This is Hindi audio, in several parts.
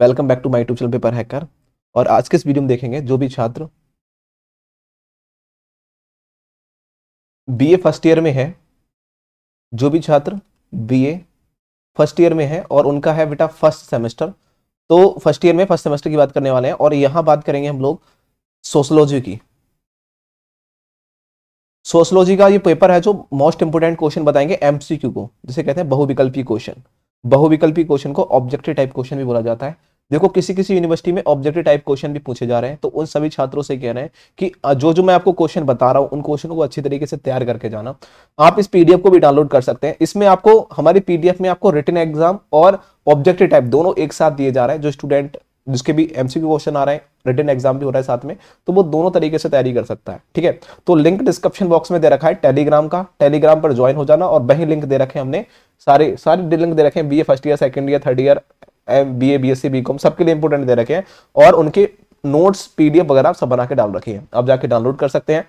Welcome back to my YouTube channel paper hacker और आज के इस वीडियो में देखेंगे जो भी छात्र बीए फर्स्ट ईयर में है जो भी छात्र बीए फर्स्ट ईयर में है और उनका है बेटा फर्स्ट सेमेस्टर तो फर्स्ट ईयर में फर्स्ट सेमेस्टर की बात करने वाले हैं और यहाँ बात करेंगे हम लोग सोशलॉजी की सोशलॉजी का ये पेपर है जो मोस्ट इंपोर्टेंट क्वेश्चन बताएंगे एमसीक्यू को जिसे कहते हैं बहुविकल्पी क्वेश्चन बहुविकल्पी क्वेश्चन को ऑब्जेक्टिव टाइप क्वेश्चन भी बोला जाता है देखो किसी किसी यूनिवर्सिटी में ऑब्जेक्टिव टाइप क्वेश्चन भी पूछे जा रहे हैं तो उन सभी छात्रों से कह रहे हैं कि जो जो मैं आपको क्वेश्चन बता रहा हूँ उन क्वेश्चन को अच्छी तरीके से तैयार करके जाना आप इस पीडीएफ को भी डाउनलोड कर सकते हैं इसमें आपको हमारी पीडीएफ में आपको रिटर्न एग्जाम और ऑब्जेक्टिव टाइप दोनों एक साथ दिए जा रहे हैं जो स्टूडेंट जिसके भी एमसीक्यू क्वेश्चन आ रहे हैं रिटर्न एग्जाम भी हो रहा है साथ में तो वो दोनों तरीके से तैयारी कर सकता है ठीक है तो लिंक डिस्क्रिप्शन बॉक्स में दे रखा है टेलीग्राम का टेलीग्राम पर ज्वाइन हो जाना और वही लिंक दे रखे हमने सारे सारे लिंक दे रखे B A first year second year third year B A B S C B com सबके लिए इंपोर्टेंट दे रखे हैं और उनके नोट्स पीडीएफ वगैरह सब बना के डाल रखे हैं आप जाके डाउनलोड कर सकते हैं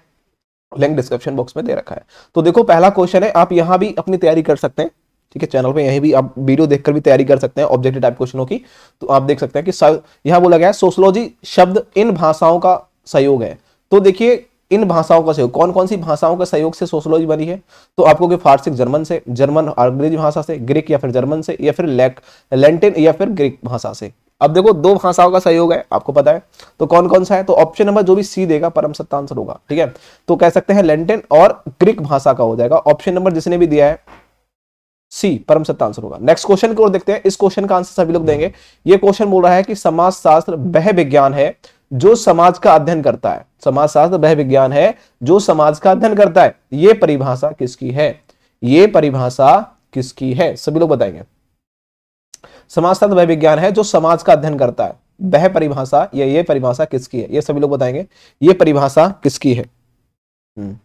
लिंक डिस्क्रिप्शन बॉक्स में दे रखा है तो देखो पहला क्वेश्चन है आप यहाँ भी अपनी तैयारी कर सकते हैं ठीक है चैनल पे यही भी आप वीडियो देखकर भी तैयारी कर सकते हैं ऑब्जेक्टिव टाइप क्वेश्चनों की तो आप देख सकते हैं कि यहां बोला गया है सोशलॉजी शब्द इन भाषाओं का सहयोग है तो देखिए इन भाषाओं का सहयोग कौन कौन सी भाषाओं का सहयोग से सोशोलॉजी बनी है तो आपको कि फारसी जर्मन से जर्मन अंग्रेजी भाषा से ग्रीक या फिर जर्मन से या फिर लेक लेंटिन या फिर ग्रीक भाषा से अब देखो दो भाषाओं का सहयोग है आपको पता है तो कौन कौन सा है तो ऑप्शन नंबर जो भी सी देगा परम सत्ता आंसर होगा ठीक है तो कह सकते हैं लेंटेन और ग्रीक भाषा का हो जाएगा ऑप्शन नंबर जिसने भी दिया है सी परम सत्ता आंसर होगा नेक्स्ट क्वेश्चन की ओर देखते हैं इस क्वेश्चन का आंसर सभी लोग देंगे ये क्वेश्चन बोल रहा है कि समाज शास्त्र वह विज्ञान है जो समाज का अध्ययन करता है समाज शास्त्र वह विज्ञान है जो समाज का अध्ययन करता है ये परिभाषा किसकी है ये परिभाषा किसकी है सभी लोग बताएंगे समाज शास्त्र वह विज्ञान है जो समाज का अध्ययन करता है वह परिभाषा या ये परिभाषा किसकी है ये सभी लोग बताएंगे ये परिभाषा किसकी है हम्म।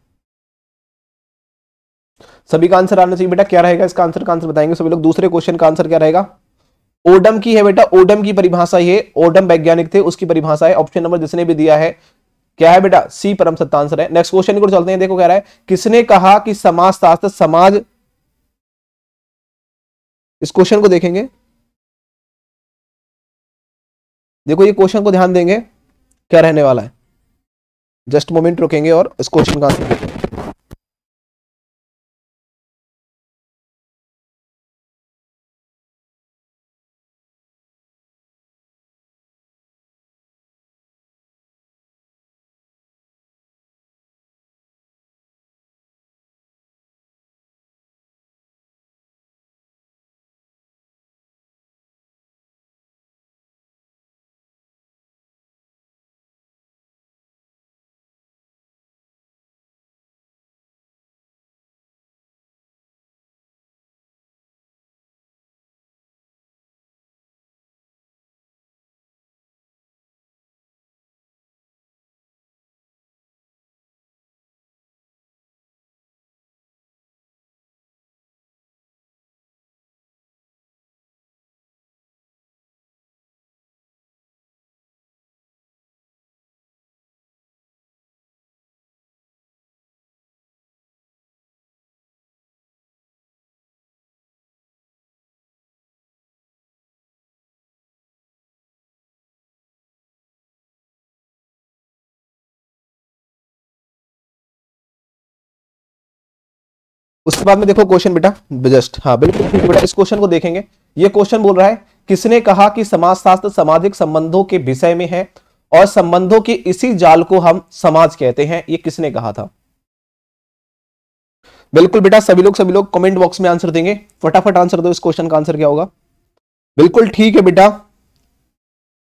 सभी का आंसर आना चाहिए बेटा क्या रहेगा इसका आंसर का आंसर बताएंगे सभी लोग दूसरे क्वेश्चन का आंसर क्या रहेगा ओडम की है बेटा ओडम की परिभाषा ये ओडम वैज्ञानिक थे उसकी परिभाषा है ऑप्शन नंबर जिसने भी दिया है क्या है बेटा सी परम सत्ता आंसर है नेक्स्ट क्वेश्चन को चलते हैं देखो कह रहा है किसने कहा कि समाज शास्त्र समाज इस क्वेश्चन को देखेंगे देखो ये क्वेश्चन को ध्यान देंगे क्या रहने वाला है जस्ट मोमेंट रुकेंगे और इस क्वेश्चन का आंसर उसके बाद में देखो क्वेश्चन बेटा जस्ट हाँ बिल्कुल ठीक बेटा इस क्वेश्चन को देखेंगे ये क्वेश्चन बोल रहा है किसने कहा कि समाजशास्त्र सामाजिक संबंधों के विषय में है और संबंधों के इसी जाल को हम समाज कहते हैं ये किसने कहा था बिल्कुल बेटा सभी लोग सभी लोग कमेंट बॉक्स में आंसर देंगे फटाफट आंसर दो इस क्वेश्चन का आंसर क्या होगा बिल्कुल ठीक है बेटा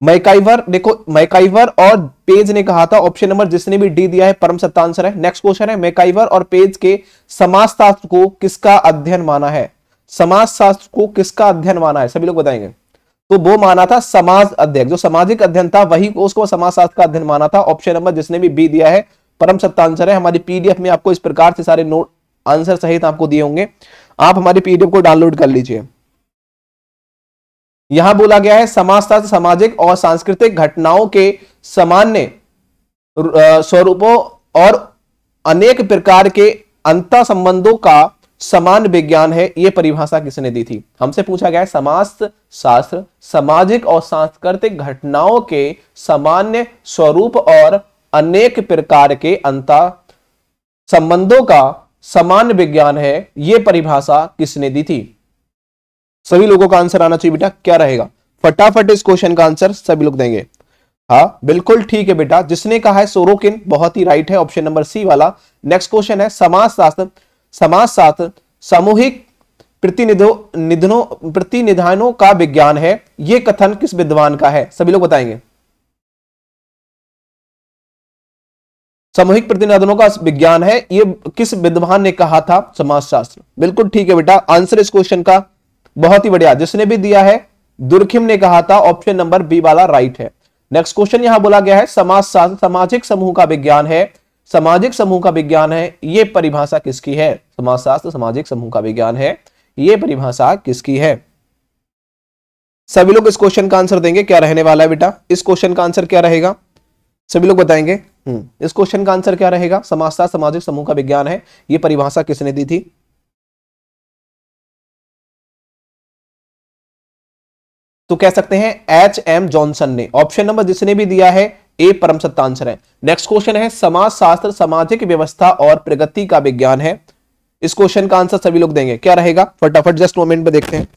मैकाइवर देखो मैकाइवर और पेज ने कहा था ऑप्शन नंबर जिसने भी डी दिया है परम सत्ता आंसर है नेक्स्ट क्वेश्चन है मैकाइवर और पेज के समाजशास्त्र को किसका अध्ययन माना है समाज शास्त्र को किसका अध्ययन माना है सभी लोग बताएंगे तो वो माना था समाज अध्ययन जो सामाजिक अध्ययन था वही उसको समाजशास्त्र का अध्ययन माना था ऑप्शन नंबर जिसने भी बी दिया है परम सत्ता आंसर है हमारी पीडीएफ में आपको इस प्रकार से सारे नोट आंसर सहित आपको दिए होंगे आप हमारी पीडीएफ को डाउनलोड कर लीजिए यहां बोला गया है समाजशास्त्र सामाजिक और सांस्कृतिक घटनाओं के सामान्य स्वरूपों और अनेक प्रकार के अंतर संबंधों का समान विज्ञान है यह परिभाषा किसने दी थी हमसे पूछा गया है समाज शास्त्र सामाजिक और सांस्कृतिक घटनाओं के सामान्य स्वरूप और अनेक प्रकार के अंत संबंधों का समान विज्ञान है यह परिभाषा किसने दी थी सभी लोगों का आंसर आना चाहिए बेटा क्या रहेगा फटाफट इस क्वेश्चन का आंसर सभी लोग देंगे हाँ बिल्कुल ठीक है बेटा जिसने कहा है सोरोकिन बहुत ही राइट है ऑप्शन नंबर सी वाला नेक्स्ट क्वेश्चन है समाज शास्त्र समाज शास्त्र सामूहिक प्रतिनिधो निधनों प्रतिनिधानों का विज्ञान है यह कथन किस विद्वान का है सभी लोग बताएंगे सामूहिक प्रतिनिधनों का विज्ञान है यह किस विद्वान ने कहा था समाजशास्त्र बिल्कुल ठीक है बेटा आंसर इस क्वेश्चन का बहुत ही बढ़िया जिसने भी दिया है दुर्खिम ने कहा था ऑप्शन नंबर बी वाला राइट है नेक्स्ट क्वेश्चन यहां बोला गया है समाज सामाजिक समूह का विज्ञान है सामाजिक समूह का विज्ञान है यह परिभाषा किसकी है समाजशास्त्र सामाजिक समूह का विज्ञान है यह परिभाषा किसकी है सभी लोग इस क्वेश्चन का आंसर देंगे क्या रहने वाला है बेटा इस क्वेश्चन का आंसर क्या रहेगा सभी लोग बताएंगे हम्म, इस क्वेश्चन का आंसर क्या रहेगा समाजशास्त्र सामाजिक समूह का विज्ञान है यह परिभाषा किसने दी थी तो कह सकते हैं एच एम जॉनसन ने ऑप्शन नंबर जिसने भी दिया है ए परम सत्ता आंसर है नेक्स्ट क्वेश्चन है समाज शास्त्र सामाजिक व्यवस्था और प्रगति का विज्ञान है इस क्वेश्चन का आंसर सभी लोग देंगे क्या रहेगा फटाफट जस्ट मोमेंट में देखते हैं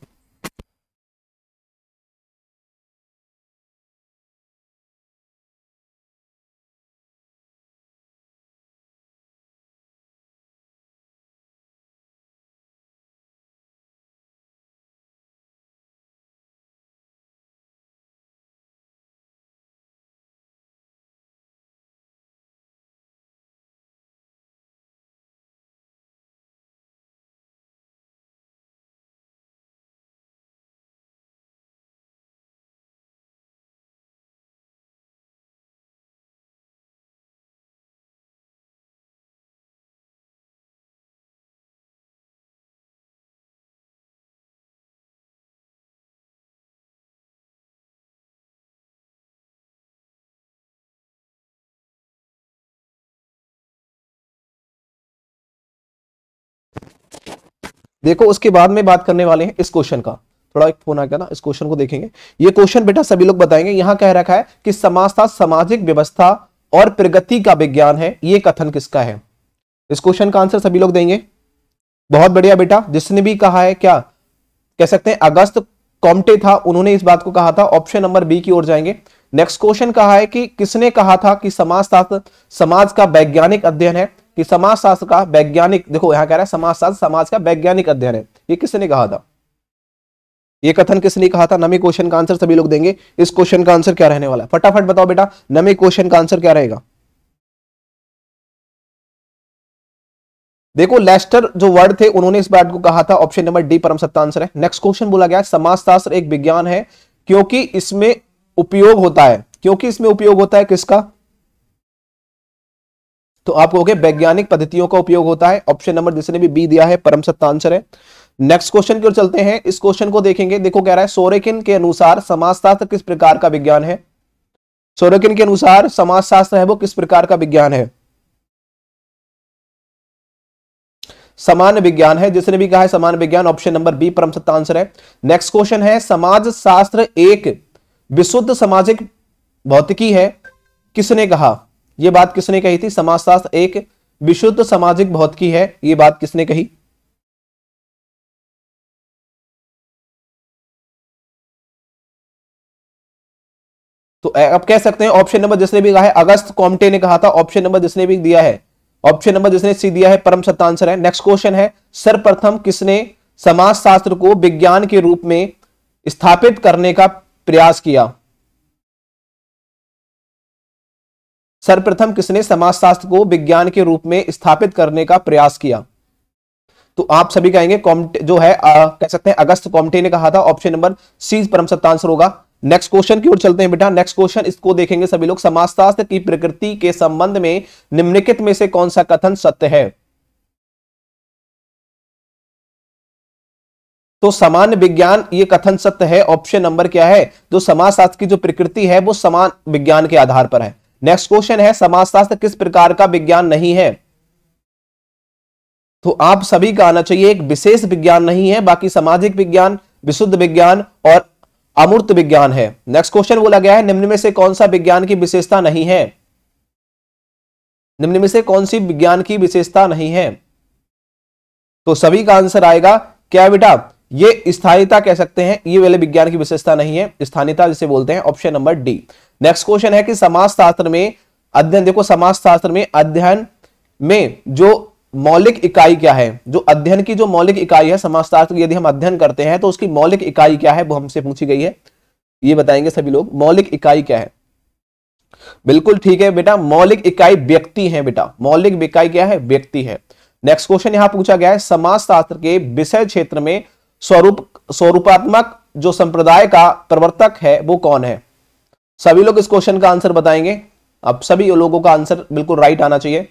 देखो उसके बाद में बात करने वाले हैं इस क्वेश्चन का थोड़ा एक फोन आ गया ना इस क्वेश्चन को देखेंगे ये क्वेश्चन बेटा सभी लोग बताएंगे यहां कह रखा है कि समाजता सामाजिक व्यवस्था और प्रगति का विज्ञान है ये कथन किसका है इस क्वेश्चन का आंसर सभी लोग देंगे बहुत बढ़िया बेटा जिसने भी कहा है क्या कह सकते हैं अगस्त कॉम्टे था उन्होंने इस बात को कहा था ऑप्शन नंबर बी की ओर जाएंगे नेक्स्ट क्वेश्चन कहा है कि किसने कहा था कि समाज समाज का वैज्ञानिक अध्ययन है कि समाजशास्त्र का वैज्ञानिक देखो यहां कह रहा है समाजशास्त्र समाज का वैज्ञानिक अध्ययन है ये किसने कहा था ये कथन किसने कहा था नमी क्वेश्चन का आंसर सभी लोग देंगे इस क्वेश्चन का आंसर क्या रहने वाला है फटाफट बताओ बेटा नमी क्वेश्चन का आंसर क्या रहेगा देखो लेस्टर जो वर्ड थे उन्होंने इस बात को कहा था ऑप्शन नंबर डी परम सत्ता आंसर है नेक्स्ट क्वेश्चन बोला गया समाजशास्त्र एक विज्ञान है क्योंकि इसमें उपयोग होता है क्योंकि इसमें उपयोग होता है किसका तो आप कहोगे वैज्ञानिक पद्धतियों का उपयोग होता है ऑप्शन नंबर जिसने भी बी दिया है परम सत्ता आंसर है नेक्स्ट क्वेश्चन की ओर चलते हैं इस क्वेश्चन को देखेंगे देखो कह रहा है सोरेकिन के अनुसार समाजशास्त्र किस प्रकार का विज्ञान है सोरेकिन के अनुसार समाजशास्त्र है वो किस प्रकार का विज्ञान है समान विज्ञान है जिसने भी कहा है समान विज्ञान ऑप्शन नंबर बी परम सत्ता आंसर है नेक्स्ट क्वेश्चन है समाज शास्त्र एक विशुद्ध सामाजिक भौतिकी है किसने कहा ये बात किसने कही थी समाजशास्त्र एक विशुद्ध सामाजिक भौतिकी है ये बात किसने कही तो आप कह सकते हैं ऑप्शन नंबर जिसने भी कहा है अगस्त कॉमटे ने कहा था ऑप्शन नंबर जिसने भी दिया है ऑप्शन नंबर जिसने सी दिया है परम सत्य आंसर है नेक्स्ट क्वेश्चन है सर्वप्रथम किसने समाजशास्त्र को विज्ञान के रूप में स्थापित करने का प्रयास किया सर्वप्रथम किसने समाजशास्त्र को विज्ञान के रूप में स्थापित करने का प्रयास किया तो आप सभी कहेंगे जो है आ, कह सकते हैं अगस्त कॉमटे ने कहा था ऑप्शन नंबर सी परम सत्ता आंसर होगा नेक्स्ट क्वेश्चन की ओर चलते हैं बेटा नेक्स्ट क्वेश्चन इसको देखेंगे सभी लोग समाजशास्त्र की प्रकृति के संबंध में निम्नलिखित में से कौन सा कथन सत्य है तो समान विज्ञान ये कथन सत्य है ऑप्शन नंबर क्या है जो समाजशास्त्र की जो प्रकृति है वो समान विज्ञान के आधार पर है नेक्स्ट क्वेश्चन है समाजशास्त्र किस प्रकार का विज्ञान नहीं है तो आप सभी का आना चाहिए एक विशेष विज्ञान नहीं है बाकी सामाजिक विज्ञान विशुद्ध विज्ञान और अमूर्त विज्ञान है नेक्स्ट क्वेश्चन बोला गया है निम्न में से कौन सा विज्ञान की विशेषता नहीं है निम्न में से कौन सी विज्ञान की विशेषता नहीं है तो सभी का आंसर आएगा क्या बेटा ये स्थायीता कह सकते हैं ये वाले विज्ञान की विशेषता नहीं है स्थानीयता जिसे बोलते हैं option number D next question है कि समाजशास्त्र में अध्ययन देखो समाजशास्त्र में अध्ययन में जो मौलिक इकाई क्या है जो अध्ययन की जो मौलिक इकाई है समाजशास्त्र यदि हम अध्ययन करते हैं तो उसकी मौलिक इकाई क्या है वो हमसे पूछी गई है ये बताएंगे सभी लोग मौलिक इकाई क्या है बिल्कुल ठीक है बेटा मौलिक इकाई व्यक्ति है बेटा मौलिक इकाई क्या है व्यक्ति है नेक्स्ट क्वेश्चन यहां पूछा गया है समाजशास्त्र के विषय क्षेत्र में स्वरूप स्वरूपात्मक जो संप्रदाय का प्रवर्तक है वो कौन है सभी लोग इस क्वेश्चन का आंसर बताएंगे अब सभी लोगों का आंसर बिल्कुल राइट आना चाहिए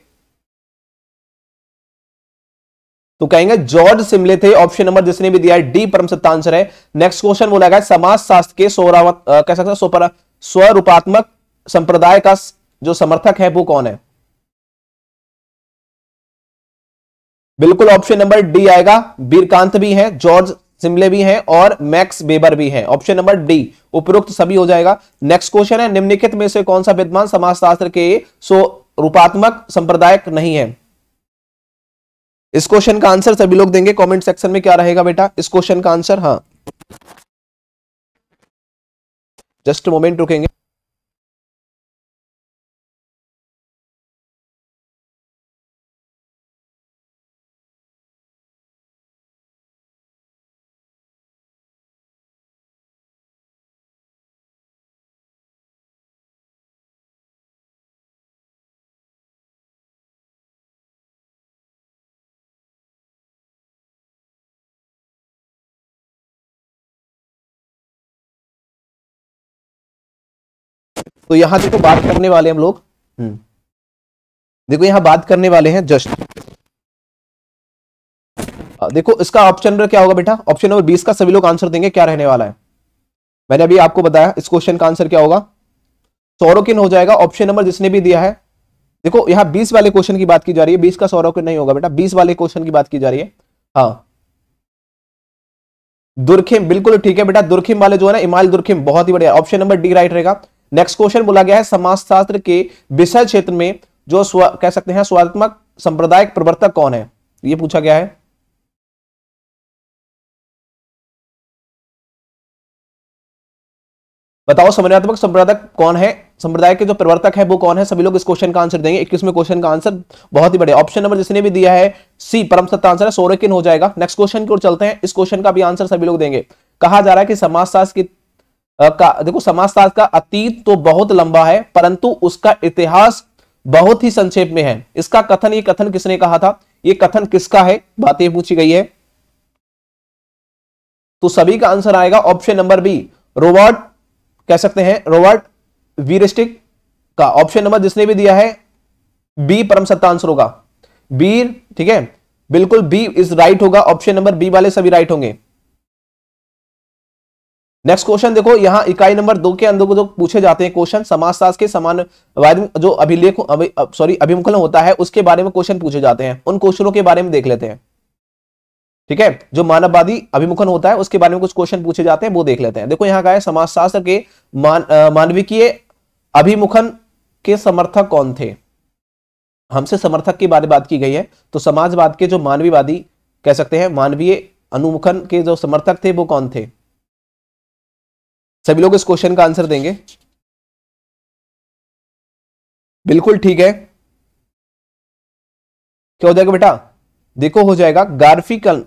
तो कहेंगे जॉर्ज सिमले थे ऑप्शन नंबर जिसने भी दिया है डी परम सत्ता आंसर है नेक्स्ट क्वेश्चन बोला गया समाज शास्त्र के सौरावत कह सकते स्वरूपात्मक संप्रदाय का जो समर्थक है वो कौन है बिल्कुल ऑप्शन नंबर डी आएगा वीरकांत भी है जॉर्ज सिमले भी हैं और मैक्स बेबर भी हैं ऑप्शन नंबर डी उपरोक्त सभी हो जाएगा नेक्स्ट क्वेश्चन है निम्नलिखित में से कौन सा विद्वान समाजशास्त्र के सो रूपात्मक संप्रदायक नहीं है इस क्वेश्चन का आंसर सभी लोग देंगे कमेंट सेक्शन में क्या रहेगा बेटा इस क्वेश्चन का आंसर हाँ जस्ट मोमेंट रुकेंगे तो यहां देखो बात करने वाले हम लोग हम्म। देखो यहां बात करने वाले हैं जस्ट देखो इसका ऑप्शन नंबर क्या होगा बेटा ऑप्शन नंबर बीस का सभी लोग आंसर देंगे क्या रहने वाला है मैंने अभी आपको बताया इस क्वेश्चन का आंसर क्या होगा सौरोकिन हो जाएगा ऑप्शन नंबर जिसने भी दिया है देखो यहां बीस वाले क्वेश्चन की बात की जा रही है बीस का सौरोकिन नहीं होगा बेटा बीस वाले क्वेश्चन की बात की जा रही है हाँ दुर्खिम बिल्कुल ठीक है बेटा दुर्खिम वाले जो है ना इमाल दुर्खिम बहुत ही बढ़िया ऑप्शन नंबर डी राइट रहेगा नेक्स्ट क्वेश्चन बोला गया है समाजशास्त्र के विषय क्षेत्र में जो कह सकते हैं स्वात्मक संप्रदायिक प्रवर्तक कौन है यह पूछा गया है बताओ समन्यात्मक संप्रदायक कौन है संप्रदाय के जो प्रवर्तक है वो कौन है सभी लोग इस क्वेश्चन का आंसर देंगे इक्कीसवें क्वेश्चन का आंसर बहुत ही बढ़िया ऑप्शन नंबर जिसने भी दिया है सी परम सत्ता आंसर है सोरेकिन हो जाएगा नेक्स्ट क्वेश्चन की ओर चलते हैं इस क्वेश्चन का भी आंसर सभी लोग देंगे कहा जा रहा है कि समाजशास्त्र की का देखो समाजशास्त्र का अतीत तो बहुत लंबा है परंतु उसका इतिहास बहुत ही संक्षेप में है इसका कथन ये कथन किसने कहा था ये कथन किसका है बातें पूछी गई है तो सभी का आंसर आएगा ऑप्शन नंबर बी रोबर्ट कह सकते हैं रोबर्ट वीरिस्टिक का ऑप्शन नंबर जिसने भी दिया है बी परम सत्ता आंसर होगा बीर ठीक है बिल्कुल बी इज राइट होगा ऑप्शन नंबर बी वाले सभी राइट होंगे नेक्स्ट क्वेश्चन देखो यहाँ इकाई नंबर दो के अंदर जो पूछे जाते हैं क्वेश्चन समाजशास्त्र के समान जो अभिलेख सॉरी अभिमुखलन होता है उसके बारे में क्वेश्चन पूछे जाते हैं उन क्वेश्चनों के बारे में देख लेते हैं ठीक है जो मानववादी अभिमुखन होता है उसके बारे में कुछ क्वेश्चन पूछे जाते हैं वो देख लेते हैं देखो यहाँ का है समाजशास्त्र के मानवीय अभिमुखन के समर्थक कौन थे हमसे समर्थक के बारे में बात की गई है तो समाजवाद के जो मानवीयवादी कह सकते हैं मानवीय अनुमुखन के जो समर्थक थे वो कौन थे सभी लोग इस क्वेश्चन का आंसर देंगे बिल्कुल ठीक है क्या हो जाएगा बेटा देखो हो जाएगा गार्फिकल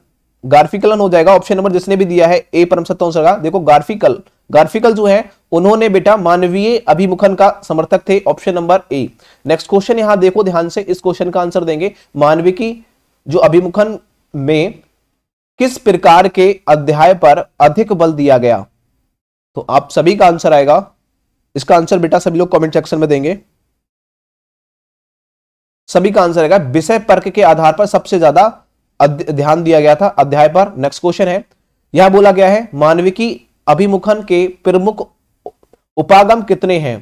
गार्फिकलन हो जाएगा ऑप्शन नंबर जिसने भी दिया है ए परम सत्ता का देखो गार्फिकल गार्फिकल जो है उन्होंने बेटा मानवीय अभिमुखन का समर्थक थे option number A next question यहां देखो ध्यान से इस क्वेश्चन का आंसर देंगे मानविकी जो अभिमुखन में किस प्रकार के अध्याय पर अधिक बल दिया गया तो आप सभी का आंसर आएगा इसका आंसर बेटा सभी लोग कमेंट सेक्शन में देंगे सभी का आंसर आएगा विषय पर्क के आधार पर सबसे ज्यादा ध्यान दिया गया था अध्याय पर नेक्स्ट क्वेश्चन है यह बोला गया है मानविकी अभिमुखन के प्रमुख उपागम कितने हैं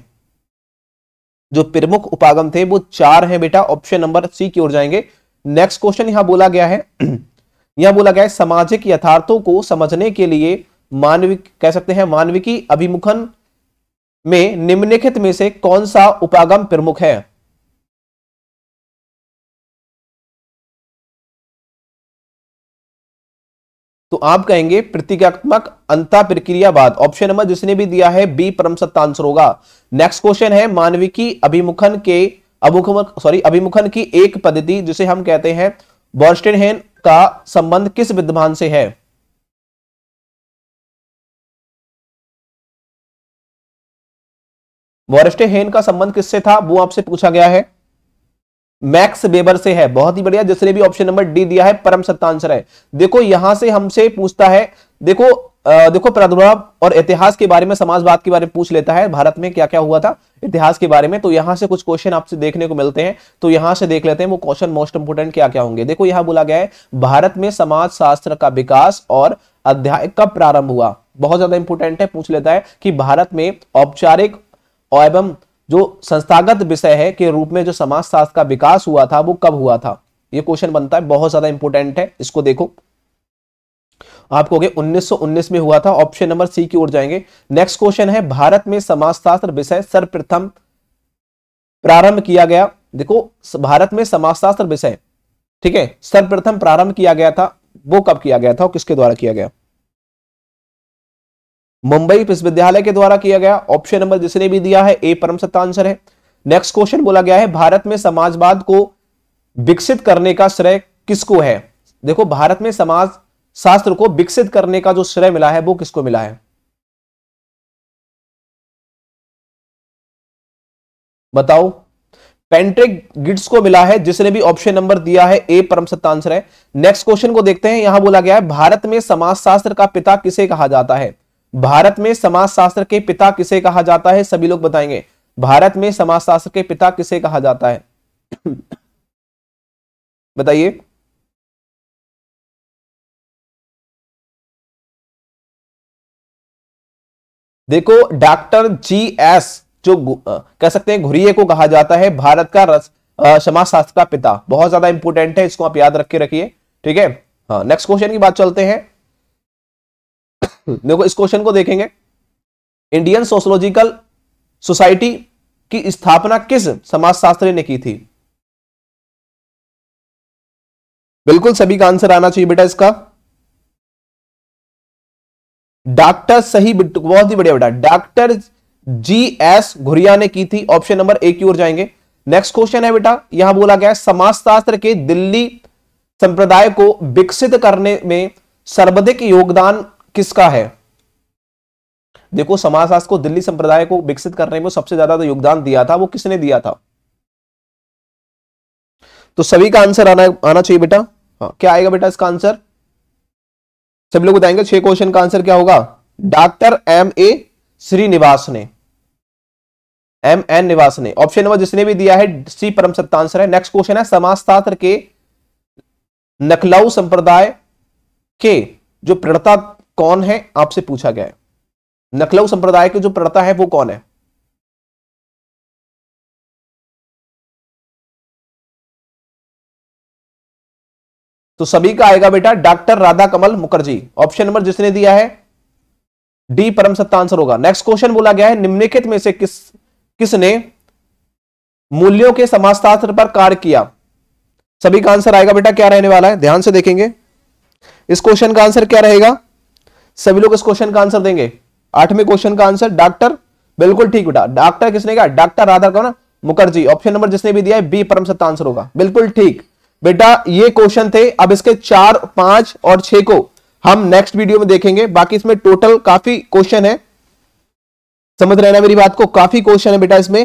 जो प्रमुख उपागम थे वो चार हैं बेटा ऑप्शन नंबर सी की ओर जाएंगे नेक्स्ट क्वेश्चन यहां बोला गया है यहां बोला गया है सामाजिक यथार्थों को समझने के लिए मानविक कह सकते हैं मानविकी अभिमुखन में निम्नलिखित में से कौन सा उपागम प्रमुख है तो आप कहेंगे प्रतीकात्मक अंता प्रक्रियावाद ऑप्शन नंबर जिसने भी दिया है बी परम सत्ता आंसर होगा नेक्स्ट क्वेश्चन है मानविकी अभिमुखन के अभिमुख सॉरी अभिमुखन की एक पद्धति जिसे हम कहते हैं बॉर्स्टेनहेन का संबंध किस विद्वान से है वॉरिस्टे हेन का संबंध किससे था वो आपसे पूछा गया है मैक्स बेबर से है बहुत ही बढ़िया जिसने भी ऑप्शन नंबर डी दिया है परम सत्ता आंसर है देखो यहां से हमसे पूछता है देखो आ, देखो प्रादुर्भाव और इतिहास के बारे में समाजवाद के बारे में पूछ लेता है भारत में क्या क्या हुआ था इतिहास के बारे में तो यहां से कुछ क्वेश्चन आपसे देखने को मिलते हैं तो यहां से देख लेते हैं वो क्वेश्चन मोस्ट इंपोर्टेंट क्या क्या होंगे देखो यहां बोला गया है भारत में समाज शास्त्र का विकास और अध्याय कब प्रारंभ हुआ बहुत ज्यादा इंपोर्टेंट है पूछ लेता है कि भारत में औपचारिक और एवं जो संस्थागत विषय है के रूप में जो समाजशास्त्र का विकास हुआ था वो कब हुआ था ये क्वेश्चन बनता है बहुत ज्यादा इंपोर्टेंट है इसको देखो उन्नीस सौ 1919 में हुआ था ऑप्शन नंबर सी की ओर जाएंगे नेक्स्ट क्वेश्चन है भारत में समाजशास्त्र विषय सर्वप्रथम प्रारंभ किया गया देखो भारत में समाजशास्त्र विषय ठीक है सर्वप्रथम प्रारंभ किया गया था वो कब किया गया था और किसके द्वारा किया गया मुंबई विश्वविद्यालय के द्वारा किया गया ऑप्शन नंबर जिसने भी दिया है ए परम सत्ता आंसर है नेक्स्ट क्वेश्चन बोला गया है भारत में समाजवाद को विकसित करने का श्रेय किसको है देखो भारत में समाज शास्त्र को विकसित करने का जो श्रेय मिला है वो किसको मिला है बताओ पेंट्रिक गिट्स को मिला है जिसने भी ऑप्शन नंबर दिया है ए परम सत्ता आंसर है नेक्स्ट क्वेश्चन को देखते हैं यहां बोला गया है भारत में समाजशास्त्र का पिता किसे कहा जाता है भारत में समाजशास्त्र के पिता किसे कहा जाता है सभी लोग बताएंगे भारत में समाजशास्त्र के पिता किसे कहा जाता है बताइए देखो डॉक्टर जी एस जो कह सकते हैं घुरिये को कहा जाता है भारत का रस समाजशास्त्र का पिता बहुत ज्यादा इंपोर्टेंट है इसको आप याद रख के रखिए ठीक है हाँ नेक्स्ट क्वेश्चन की बात चलते हैं हम्म, देखो इस क्वेश्चन को देखेंगे इंडियन सोशोलॉजिकल सोसाइटी की स्थापना किस समाजशास्त्री ने की थी बिल्कुल सभी का आंसर आना चाहिए बेटा इसका डॉक्टर सही बहुत ही बढ़िया बेटा डॉक्टर जी एस घुरिया ने की थी ऑप्शन नंबर ए की ओर जाएंगे नेक्स्ट क्वेश्चन है बेटा यहां बोला गया समाजशास्त्र के दिल्ली संप्रदाय को विकसित करने में सर्वाधिक योगदान किसका है देखो समाजशास्त्र को दिल्ली संप्रदाय को विकसित करने में सबसे ज्यादा तो योगदान दिया था वो किसने दिया था तो सभी का आंसर आना आना चाहिए बेटा हाँ क्या आएगा बेटा इसका आंसर सब लोग बताएंगे छह क्वेश्चन का आंसर क्या होगा डॉक्टर एम ए श्रीनिवास ने एम एन निवास ने ऑप्शन नंबर जिसने भी दिया है सी परम सत्ता आंसर है नेक्स्ट क्वेश्चन है समाजशास्त्र के नकलाऊ संप्रदाय के जो प्रणता कौन है आपसे पूछा गया है नकलऊ संप्रदाय के जो प्रणता है वो कौन है तो सभी का आएगा बेटा doctor Radha Kamal Mukherjee option number जिसने दिया है डी परम सत्ता आंसर होगा नेक्स्ट क्वेश्चन बोला गया है निम्नलिखित में से किस किसने मूल्यों के समाजशास्त्र पर कार्य किया सभी का आंसर आएगा बेटा क्या रहने वाला है ध्यान से देखेंगे इस क्वेश्चन का आंसर क्या रहेगा सभी लोग इस क्वेश्चन का आंसर देंगे आठवें क्वेश्चन का आंसर डॉक्टर बिल्कुल ठीक बेटा डॉक्टर किसने कहा डॉक्टर राधा कौन मुखर्जी ऑप्शन नंबर जिसने भी दिया है बी परम सत्ता आंसर होगा बिल्कुल ठीक बेटा ये क्वेश्चन थे अब इसके चार पांच और छह को हम नेक्स्ट वीडियो में देखेंगे बाकी इसमें टोटल काफी क्वेश्चन है समझ रहे ना मेरी बात को काफी क्वेश्चन है बेटा इसमें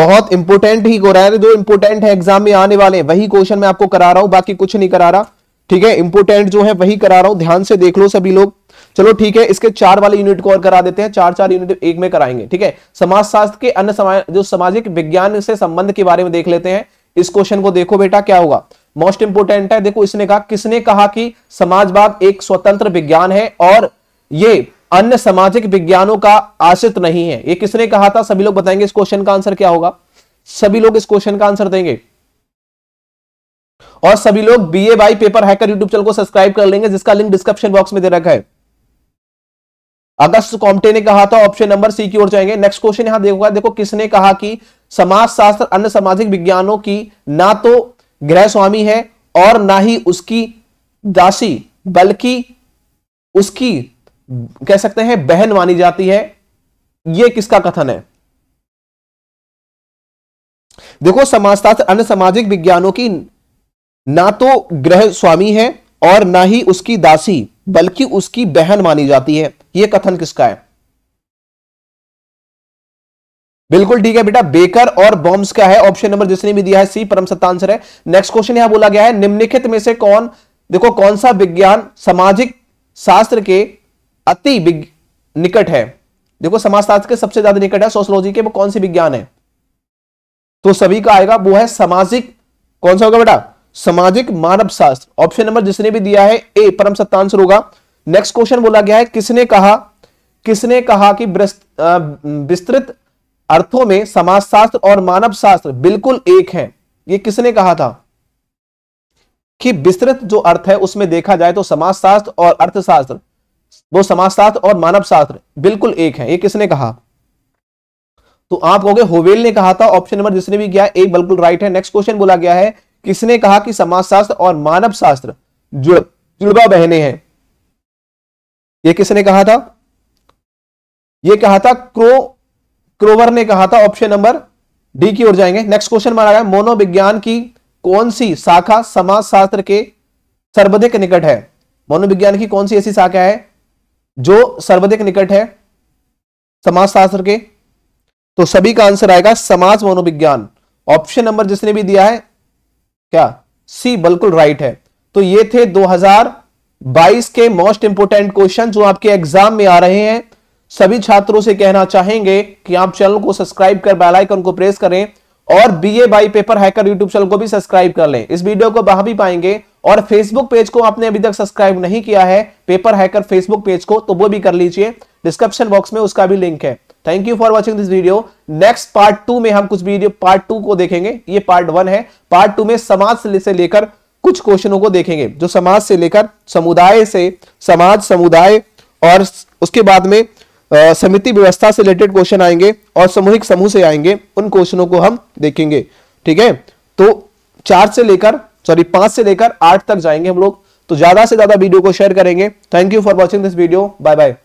बहुत इंपोर्टेंट ही हो रहा है जो इंपोर्टेंट है एग्जाम में आने वाले वही क्वेश्चन मैं आपको करा रहा हूं बाकी कुछ नहीं करा रहा ठीक है इंपोर्टेंट जो है वही करा रहा हूं ध्यान से देख लो सभी लोग चलो ठीक है इसके चार वाले यूनिट को और करा देते हैं चार चार यूनिट एक में कराएंगे ठीक है समाजशास्त्र के अन्य समाज जो सामाजिक विज्ञान से संबंध के बारे में देख लेते हैं इस क्वेश्चन को देखो बेटा क्या होगा मोस्ट इंपोर्टेंट है देखो इसने कहा किसने कहा कि समाजवाद एक स्वतंत्र विज्ञान है और ये अन्य सामाजिक विज्ञानों का आश्रित नहीं है ये किसने कहा था सभी लोग बताएंगे इस क्वेश्चन का आंसर क्या होगा सभी लोग इस क्वेश्चन का आंसर देंगे और सभी लोग B A by paper hacker YouTube channel को सब्सक्राइब कर लेंगे जिसका लिंक डिस्क्रिप्शन बॉक्स में दे रखा है अगस्त कॉम्टे ने कहा था ऑप्शन नंबर सी की ओर जाएंगे नेक्स्ट क्वेश्चन यहां देखोगा देखो किसने कहा कि समाज शास्त्र अन्य सामाजिक विज्ञानों की ना तो ग्रह स्वामी है और ना ही उसकी दासी बल्कि उसकी कह सकते हैं बहन मानी जाती है यह किसका कथन है देखो समाजशास्त्र अन्य सामाजिक विज्ञानों की ना तो ग्रह स्वामी है और ना ही उसकी दासी बल्कि उसकी बहन मानी जाती है ये कथन किसका है बिल्कुल ठीक है बेटा बेकर और बॉम्ब्स का है ऑप्शन नंबर जिसने भी दिया है सी परम सत्ता आंसर है नेक्स्ट क्वेश्चन यहां बोला गया है निम्नलिखित में से कौन देखो कौन सा विज्ञान सामाजिक शास्त्र के अति निकट है देखो समाजशास्त्र के सबसे ज्यादा निकट है सोशोलॉजी के वो कौन सी विज्ञान है तो सभी का आएगा वो है सामाजिक कौन सा होगा बेटा सामाजिक मानव शास्त्र ऑप्शन नंबर जिसने भी दिया है ए परम आंसर होगा नेक्स्ट क्वेश्चन बोला गया है किसने कहा किसने कहा कि विस्तृत अर्थों में समाजशास्त्र और मानव शास्त्र बिल्कुल एक है ये किसने कहा था कि विस्तृत जो अर्थ है उसमें देखा जाए तो समाजशास्त्र और अर्थशास्त्र वो समाजशास्त्र और मानव शास्त्र बिल्कुल एक है ये किसने कहा तो आप कहोगे होवेल ने कहा था ऑप्शन नंबर जिसने भी किया एक बिल्कुल राइट है नेक्स्ट क्वेश्चन बोला गया है किसने कहा कि समाजशास्त्र और मानव शास्त्र जुड़ जुड़वा बहने हैं ये किसने कहा था ये कहा था क्रो क्रोवर ने कहा था ऑप्शन नंबर डी की ओर जाएंगे नेक्स्ट क्वेश्चन मारा गया मनोविज्ञान की कौन सी शाखा समाज शास्त्र के सर्वाधिक निकट है मनोविज्ञान की कौन सी ऐसी शाखा है जो सर्वाधिक निकट है समाज शास्त्र के तो सभी का आंसर आएगा समाज मनोविज्ञान ऑप्शन नंबर जिसने भी दिया है क्या सी बिल्कुल राइट है तो ये थे हजार 22 के मोस्ट इंपोर्टेंट क्वेश्चन जो आपके एग्जाम में आ रहे हैं सभी छात्रों से कहना चाहेंगे कि आप चैनल को सब्सक्राइब कर बेल आइकन को प्रेस करें और B A by paper hacker YouTube channel को भी सब्सक्राइब कर लें इस वीडियो को वहां भी पाएंगे और फेसबुक पेज को आपने अभी तक सब्सक्राइब नहीं किया है पेपर हैकर फेसबुक पेज को तो वो भी कर लीजिए डिस्क्रिप्शन बॉक्स में उसका भी लिंक है thank you for watching this video next part two में हम कुछ वीडियो पार्ट टू को देखेंगे ये पार्ट वन है पार्ट टू में समाज से लेकर कुछ क्वेश्चनों को देखेंगे जो समाज से लेकर समुदाय से समाज समुदाय और उसके बाद में समिति व्यवस्था से रिलेटेड क्वेश्चन आएंगे और सामूहिक समूह से आएंगे उन क्वेश्चनों को हम देखेंगे ठीक है तो चार से लेकर सॉरी पांच से लेकर आठ तक जाएंगे हम लोग तो ज्यादा से ज्यादा वीडियो को शेयर करेंगे thank you for watching this video bye bye